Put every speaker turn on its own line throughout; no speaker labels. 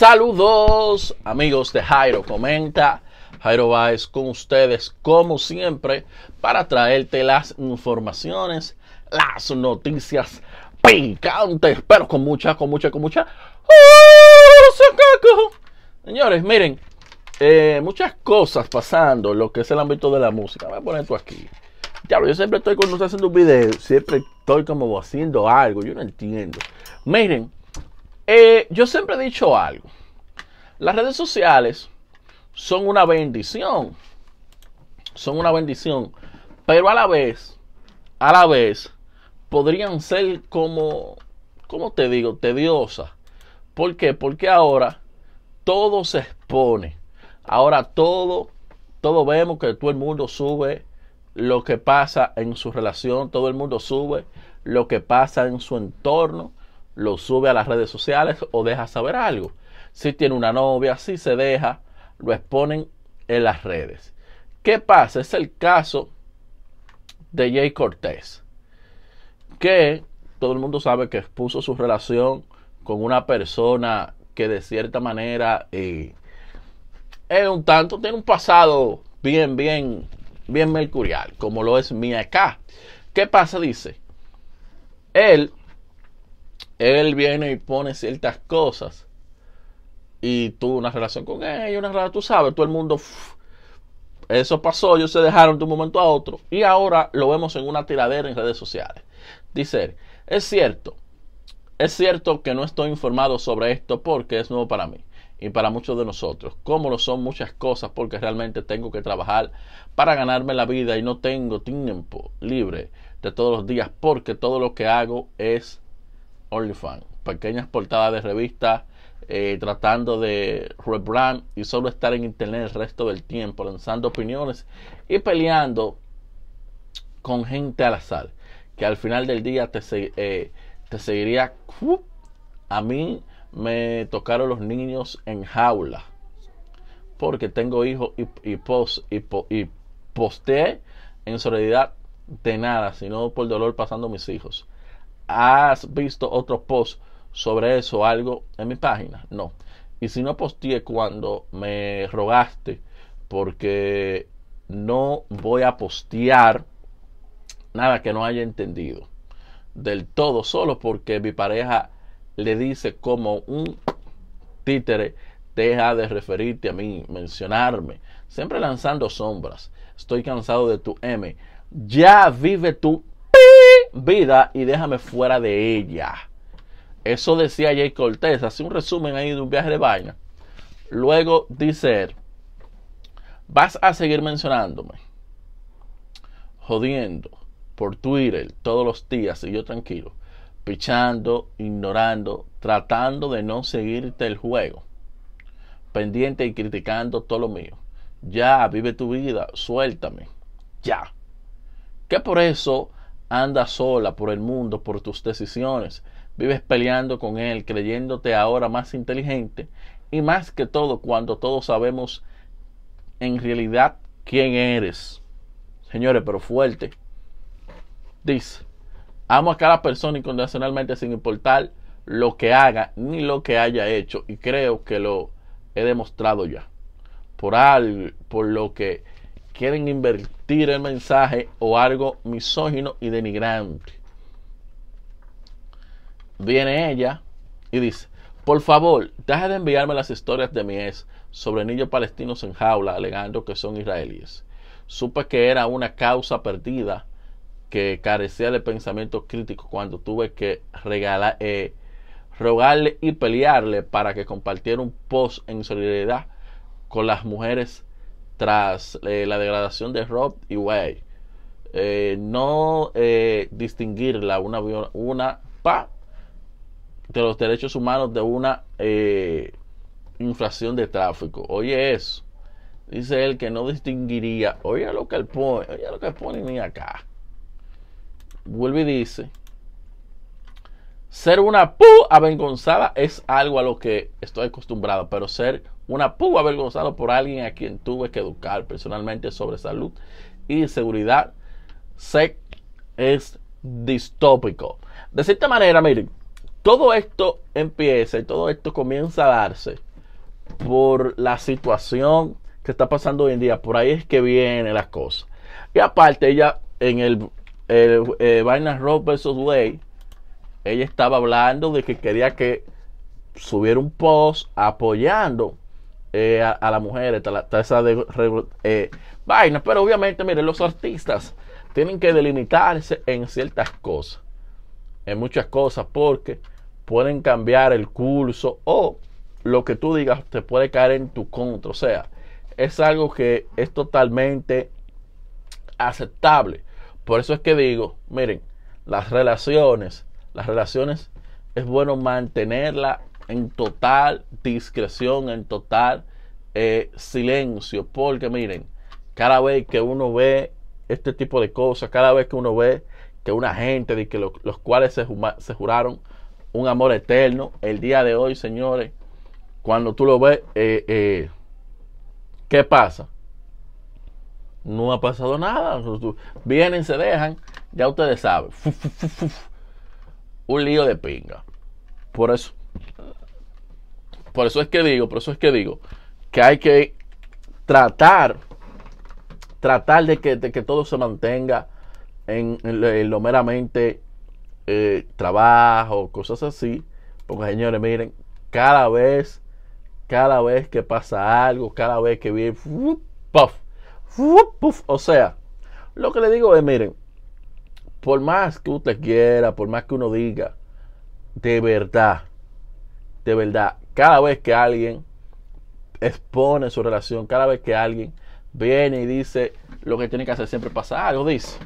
Saludos amigos de Jairo Comenta. Jairo Baez con ustedes como siempre para traerte las informaciones, las noticias picantes, pero con mucha, con mucha, con mucha... ¡Oh, Señores, miren, eh, muchas cosas pasando en lo que es el ámbito de la música. Voy a poner esto aquí. yo siempre estoy cuando estoy haciendo un video, siempre estoy como haciendo algo, yo no entiendo. Miren, eh, yo siempre he dicho algo. Las redes sociales son una bendición. Son una bendición. Pero a la vez, a la vez, podrían ser como, ¿cómo te digo? Tediosas. ¿Por qué? Porque ahora todo se expone. Ahora todo, todo vemos que todo el mundo sube lo que pasa en su relación, todo el mundo sube lo que pasa en su entorno, lo sube a las redes sociales o deja saber algo. Si tiene una novia, si se deja, lo exponen en las redes. ¿Qué pasa? Es el caso de Jay Cortés, que todo el mundo sabe que expuso su relación con una persona que de cierta manera eh, es un tanto, tiene un pasado bien, bien, bien mercurial, como lo es Mia ¿Qué pasa? Dice, él él viene y pone ciertas cosas y tuvo una relación con y una relación, tú sabes, todo el mundo, eso pasó, ellos se dejaron de un momento a otro y ahora lo vemos en una tiradera en redes sociales. Dice es cierto, es cierto que no estoy informado sobre esto porque es nuevo para mí y para muchos de nosotros, como lo son muchas cosas porque realmente tengo que trabajar para ganarme la vida y no tengo tiempo libre de todos los días porque todo lo que hago es OnlyFans. Pequeñas portadas de revistas eh, tratando de rebrand y solo estar en internet el resto del tiempo, lanzando opiniones y peleando con gente al azar. Que al final del día te, eh, te seguiría. a mí me tocaron los niños en jaula. Porque tengo hijos y, y, post, y, posteé en soledad de nada, sino por dolor pasando mis hijos. ¿Has visto otro post sobre eso algo en mi página? No. Y si no posteé cuando me rogaste, porque no voy a postear nada que no haya entendido del todo, solo porque mi pareja le dice como un títere, deja de referirte a mí, mencionarme, siempre lanzando sombras. Estoy cansado de tu M. Ya vive tu vida y déjame fuera de ella. Eso decía Jay Cortés. Hace un resumen ahí de un viaje de vaina. Luego dice vas a seguir mencionándome, jodiendo por Twitter todos los días y yo tranquilo, pichando, ignorando, tratando de no seguirte el juego, pendiente y criticando todo lo mío. Ya, vive tu vida, suéltame, ya. Que por eso anda sola por el mundo, por tus decisiones. Vives peleando con él, creyéndote ahora más inteligente. Y más que todo, cuando todos sabemos en realidad quién eres. Señores, pero fuerte. Dice, amo a cada persona incondicionalmente sin importar lo que haga ni lo que haya hecho. Y creo que lo he demostrado ya. Por, algo, por lo que quieren invertir el mensaje o algo misógino y denigrante. Viene ella y dice, por favor, deja de enviarme las historias de mi ex sobre niños palestinos en jaula alegando que son israelíes. Supe que era una causa perdida que carecía de pensamiento crítico cuando tuve que regalar, eh, rogarle y pelearle para que compartiera un post en solidaridad con las mujeres tras eh, la degradación de Rob y Way. Eh, no eh, distinguirla una, una pa, de los derechos humanos de una infracción de tráfico. Oye eso. Dice él que no distinguiría. Oye lo que él pone, oye lo que él pone ni acá. Vuelve y dice ser una pu avergonzada es algo a lo que estoy acostumbrado, pero ser una pu avergonzada por alguien a quien tuve que educar personalmente sobre salud y seguridad se es distópico. De cierta manera, miren, todo esto empieza y todo esto comienza a darse por la situación que está pasando hoy en día. Por ahí es que vienen las cosas. Y aparte, ella en el, el eh, Vaina Roe ella estaba hablando de que quería que subiera un post apoyando eh, a, la mujer, esta, esa de, eh, vaina. Pero obviamente, miren, los artistas tienen que delimitarse en ciertas cosas, en muchas cosas, porque pueden cambiar el curso o lo que tú digas te puede caer en tu contra. O sea, es algo que es totalmente aceptable. Por eso es que digo, miren, las relaciones las relaciones es bueno mantenerla en total discreción, en total eh, silencio, porque miren, cada vez que uno ve este tipo de cosas, cada vez que uno ve que una gente de que los cuales se, juraron un amor eterno, el día de hoy, señores, cuando tú lo ves, eh, eh, ¿qué pasa? No ha pasado nada. Vienen, se dejan, ya ustedes saben un lío de pinga. Por eso. Por eso es que digo, por eso es que digo que hay que tratar, tratar de que, que todo se mantenga en, lo meramente eh, trabajo, cosas así. Porque señores, miren, cada vez, cada vez que pasa algo, cada vez que viene, o sea, lo que le digo es, miren, por más que usted quiera, por más que uno diga, de verdad, de verdad, cada vez que alguien expone su relación, cada vez que alguien viene y dice lo que tiene que hacer, siempre pasa algo, dice.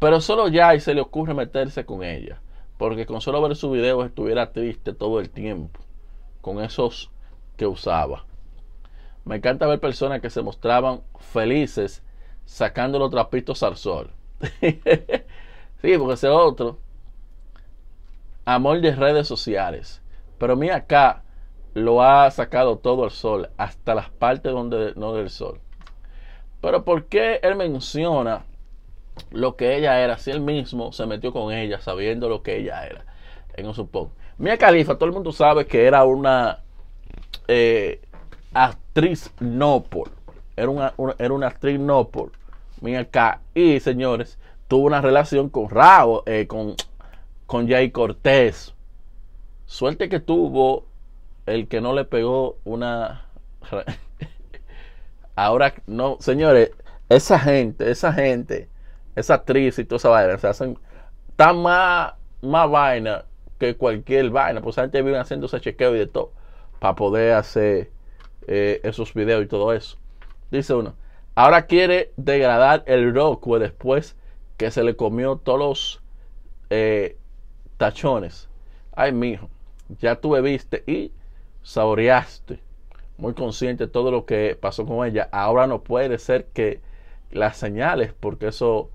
Pero solo ya y se le ocurre meterse con ella, porque con solo ver su video estuviera triste todo el tiempo, con esos que usaba. Me encanta ver personas que se mostraban felices sacando los trapitos al sol sí, porque ese otro. Amor de redes sociales. Pero mira acá lo ha sacado todo el sol, hasta las partes donde no del sol. Pero ¿por qué él menciona lo que ella era si él mismo se metió con ella sabiendo lo que ella era? En un supongo, Mia Califa, todo el mundo sabe que era una eh, actriz no por. Era una, era una actriz no acá, y señores, tuvo una relación con Rao, eh, con, con Jay Cortés. Suerte que tuvo el que no le pegó una. Ahora, no, señores, esa gente, esa gente, esa actriz y toda esa vaina, se hacen tan más, más vaina que cualquier vaina. Pues gente viven haciendo ese chequeo y de todo para poder hacer eh, esos videos y todo eso. Dice uno. Ahora quiere degradar el Rockwell después que se le comió todos los eh, tachones. Ay, mijo, ya tú bebiste y saboreaste. Muy consciente de todo lo que pasó con ella. Ahora no puede ser que las señales, porque eso,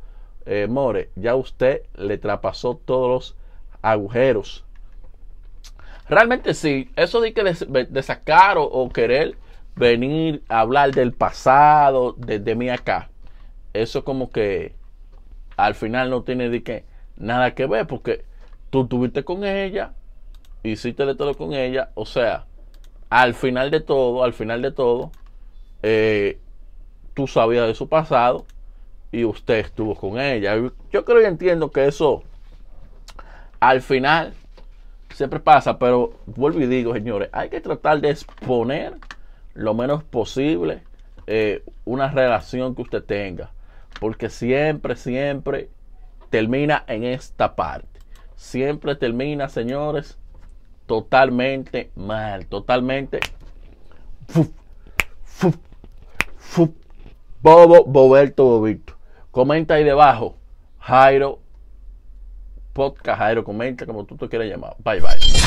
eh, more, ya usted le trapasó todos los agujeros. Realmente sí, eso de, que de, sacar o, o querer venir a hablar del pasado desde mí acá. Eso como que al final no tiene de nada que ver porque tú estuviste con ella, hiciste de todo con ella, o sea, al final de todo, al final de todo, eh, tú sabías de su pasado y usted estuvo con ella. Yo creo y entiendo que eso al final siempre pasa, pero vuelvo y digo, señores, hay que tratar de exponer lo menos posible eh, una relación que usted tenga. Porque siempre, siempre termina en esta parte. Siempre termina, señores, totalmente mal, totalmente fuf, fuf, bobo, boberto, bobito. Comenta ahí debajo, Jairo, podcast Jairo, comenta como tú te quieras llamar. Bye, bye.